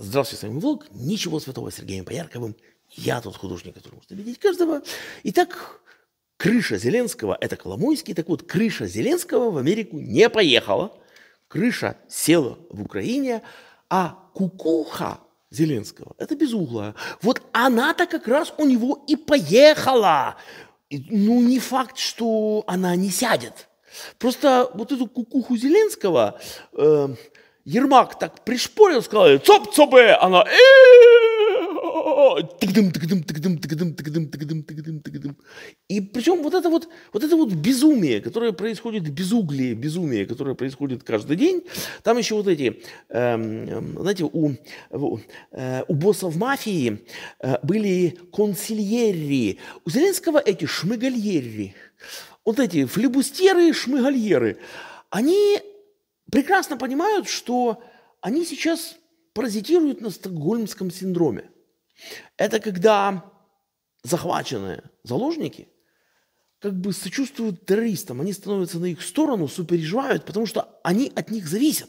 Здравствуйте, с вами Влог. Ничего святого с Сергеем Поярковым. Я тот художник, который может обидеть каждого. Итак, крыша Зеленского – это Коломойский. Так вот, крыша Зеленского в Америку не поехала. Крыша села в Украине, а кукуха Зеленского – это безуглая. Вот она-то как раз у него и поехала. Ну, не факт, что она не сядет. Просто вот эту кукуху Зеленского э, Ермак так пришпорил, сказал, цоп цопе, она и и причем вот это вот, вот это вот безумие, которое происходит, безуглие безумие, которое происходит каждый день, там еще вот эти, эм, знаете, у, э, у боссов мафии э, были консильерри, у Зеленского эти шмыгальерри, вот эти флебустеры, шмыгальеры, они прекрасно понимают, что они сейчас паразитируют на стокгольмском синдроме. Это когда захваченные заложники как бы сочувствуют террористам, они становятся на их сторону, супереживают, потому что они от них зависят.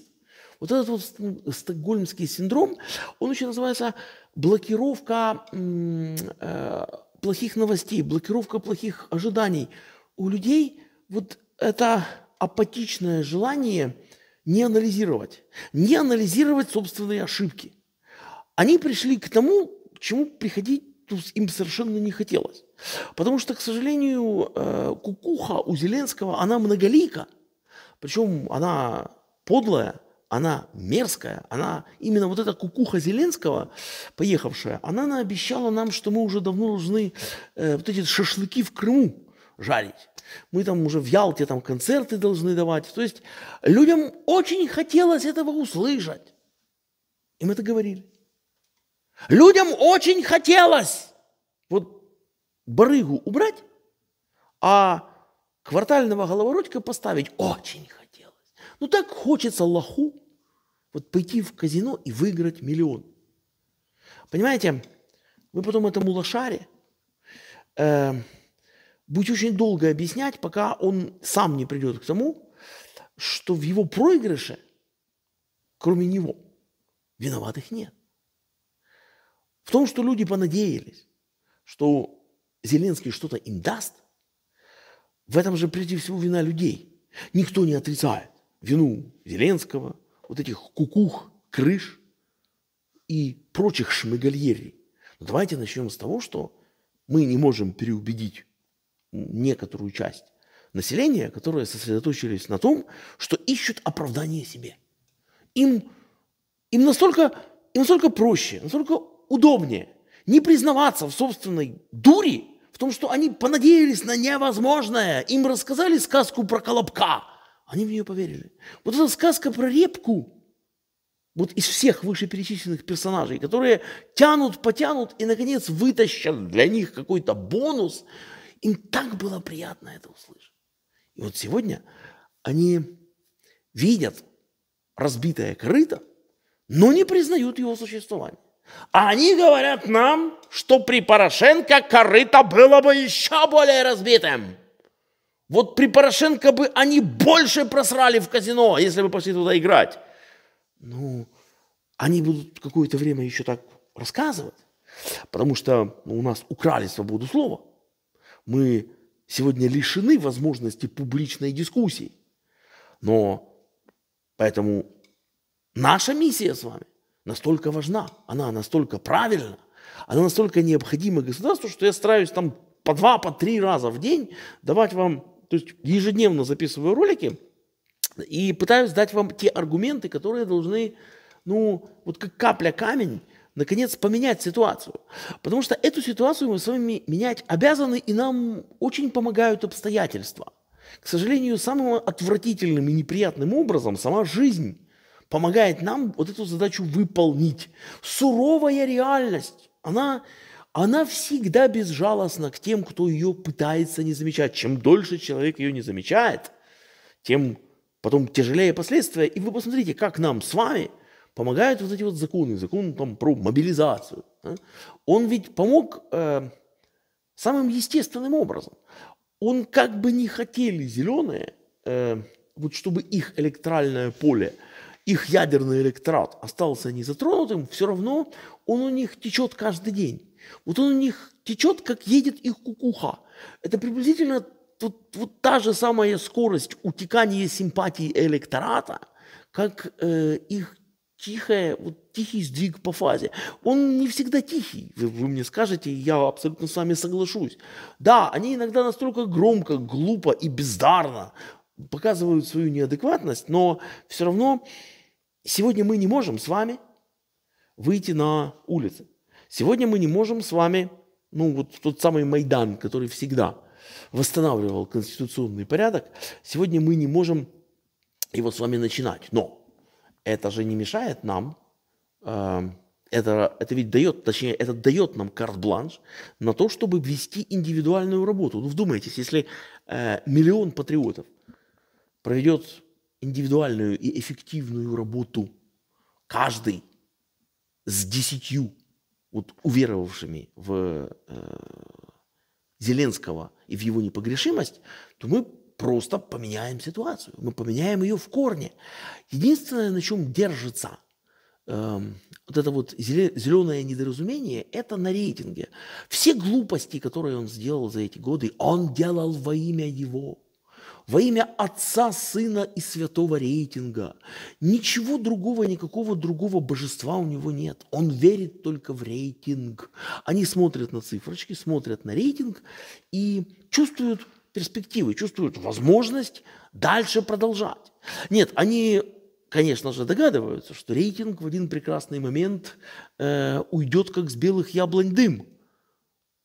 Вот этот вот стокгольмский синдром, он еще называется блокировка э, плохих новостей, блокировка плохих ожиданий. У людей вот это апатичное желание – не анализировать, не анализировать собственные ошибки. Они пришли к тому, к чему приходить им совершенно не хотелось. Потому что, к сожалению, э, кукуха у Зеленского, она многолика. Причем она подлая, она мерзкая, она именно вот эта кукуха Зеленского, поехавшая, она наобещала нам, что мы уже давно должны э, вот эти шашлыки в Крыму жарить. Мы там уже в Ялте там концерты должны давать. То есть людям очень хотелось этого услышать. Им это говорили. Людям очень хотелось вот барыгу убрать, а квартального головоротика поставить очень хотелось. Ну так хочется лоху вот пойти в казино и выиграть миллион. Понимаете, вы потом этому лошаре э, будет очень долго объяснять, пока он сам не придет к тому, что в его проигрыше, кроме него, виноватых нет. В том, что люди понадеялись, что Зеленский что-то им даст, в этом же прежде всего вина людей. Никто не отрицает вину Зеленского, вот этих кукух, крыш и прочих шмыгальерий. Но давайте начнем с того, что мы не можем переубедить некоторую часть населения, которые сосредоточились на том, что ищут оправдание себе. Им, им, настолько, им настолько проще, настолько удобнее не признаваться в собственной дуре, в том, что они понадеялись на невозможное. Им рассказали сказку про колобка. Они в нее поверили. Вот эта сказка про репку – вот из всех вышеперечисленных персонажей, которые тянут, потянут и, наконец, вытащат для них какой-то бонус, им так было приятно это услышать. И вот сегодня они видят разбитое корыто, но не признают его существование. А они говорят нам, что при Порошенко корыто было бы еще более разбитым. Вот при Порошенко бы они больше просрали в казино, если бы пошли туда играть. Ну, они будут какое-то время еще так рассказывать, потому что ну, у нас украли свободу слова мы сегодня лишены возможности публичной дискуссии. Но поэтому наша миссия с вами настолько важна, она настолько правильна, она настолько необходима государству, что я стараюсь там по два, по три раза в день давать вам, то есть ежедневно записываю ролики и пытаюсь дать вам те аргументы, которые должны, ну, вот как капля камень наконец, поменять ситуацию. Потому что эту ситуацию мы с вами менять обязаны, и нам очень помогают обстоятельства. К сожалению, самым отвратительным и неприятным образом сама жизнь помогает нам вот эту задачу выполнить. Суровая реальность, она, она всегда безжалостна к тем, кто ее пытается не замечать. Чем дольше человек ее не замечает, тем потом тяжелее последствия. И вы посмотрите, как нам с вами помогают вот эти вот законы, закон там про мобилизацию. Он ведь помог э, самым естественным образом. Он как бы не хотели зеленые, э, вот чтобы их электоральное поле, их ядерный электорат остался незатронутым, все равно он у них течет каждый день. Вот он у них течет, как едет их кукуха. Это приблизительно тут, вот та же самая скорость утекания симпатии электората, как э, их тихая, вот тихий сдвиг по фазе. Он не всегда тихий, вы, вы мне скажете, я абсолютно с вами соглашусь. Да, они иногда настолько громко, глупо и бездарно показывают свою неадекватность, но все равно сегодня мы не можем с вами выйти на улицы. Сегодня мы не можем с вами, ну вот тот самый Майдан, который всегда восстанавливал конституционный порядок, сегодня мы не можем его с вами начинать. Но это же не мешает нам, э, это, это ведь дает, точнее, это дает нам карт-бланш на то, чтобы вести индивидуальную работу. Ну, вдумайтесь, если э, миллион патриотов проведет индивидуальную и эффективную работу, каждый с десятью вот уверовавшими в э, Зеленского и в его непогрешимость, то мы просто поменяем ситуацию. Мы поменяем ее в корне. Единственное, на чем держится э, вот это вот зеленое недоразумение, это на рейтинге. Все глупости, которые он сделал за эти годы, он делал во имя его во имя Отца, Сына и Святого рейтинга. Ничего другого, никакого другого божества у него нет. Он верит только в рейтинг. Они смотрят на цифрочки, смотрят на рейтинг и чувствуют перспективы, чувствуют возможность дальше продолжать. Нет, они, конечно же, догадываются, что рейтинг в один прекрасный момент э, уйдет как с белых яблонь дым.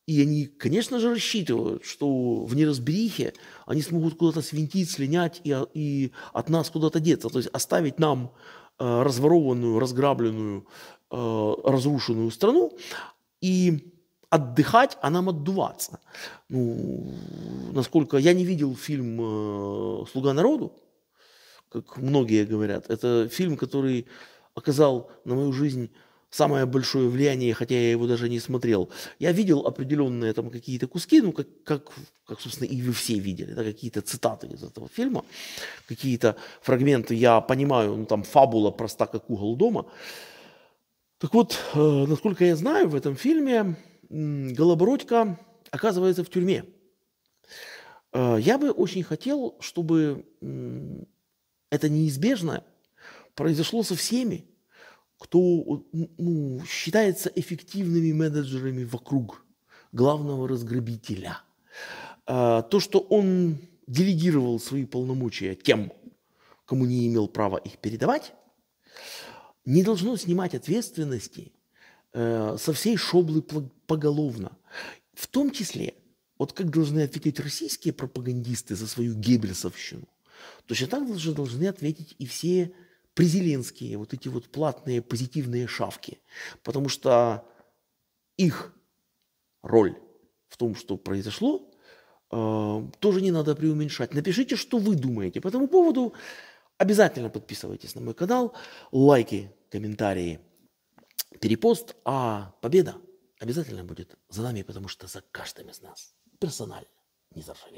И они, конечно же, рассчитывают, что в неразберихе они смогут куда-то свинтить, слинять и, и от нас куда-то деться. То есть оставить нам э, разворованную, разграбленную, э, разрушенную страну и отдыхать, а нам отдуваться. Ну, насколько я не видел фильм э, «Слуга народу», как многие говорят, это фильм, который оказал на мою жизнь самое большое влияние, хотя я его даже не смотрел. Я видел определенные там какие-то куски, ну, как, как, как собственно, и вы все видели, да, какие-то цитаты из этого фильма, какие-то фрагменты, я понимаю, ну, там фабула проста, как угол дома. Так вот, э, насколько я знаю, в этом фильме Голобородько оказывается в тюрьме. Э, я бы очень хотел, чтобы это неизбежное произошло со всеми, кто ну, считается эффективными менеджерами вокруг главного разграбителя. Э, то, что он делегировал свои полномочия тем, кому не имел права их передавать, не должно снимать ответственности Э, со всей шоблы поголовно. В том числе, вот как должны ответить российские пропагандисты за свою геббельсовщину, точно так же должны ответить и все презеленские, вот эти вот платные позитивные шавки. Потому что их роль в том, что произошло, э, тоже не надо преуменьшать. Напишите, что вы думаете по этому поводу. Обязательно подписывайтесь на мой канал, лайки, комментарии – перепост, а победа обязательно будет за нами, потому что за каждым из нас персонально не заржавеет.